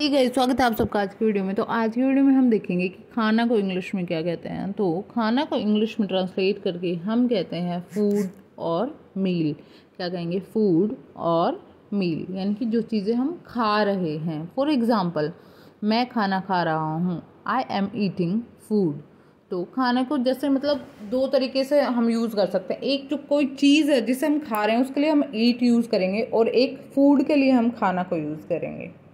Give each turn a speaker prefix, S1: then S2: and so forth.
S1: ठीक है स्वागत है आप सबका आज की वीडियो में तो आज की वीडियो में हम देखेंगे कि खाना को इंग्लिश में क्या कहते हैं तो खाना को इंग्लिश में ट्रांसलेट करके हम कहते हैं फूड और मील क्या कहेंगे फूड और मील यानी कि जो चीज़ें हम खा रहे हैं फॉर एग्ज़ाम्पल मैं खाना खा रहा हूँ आई एम ईटिंग फूड तो खाने को जैसे मतलब दो तरीके से हम यूज़ कर सकते हैं एक जो कोई चीज़ है जिसे हम खा रहे हैं उसके लिए हम ईट यूज़ करेंगे और एक फूड के लिए हम खाना को यूज़ करेंगे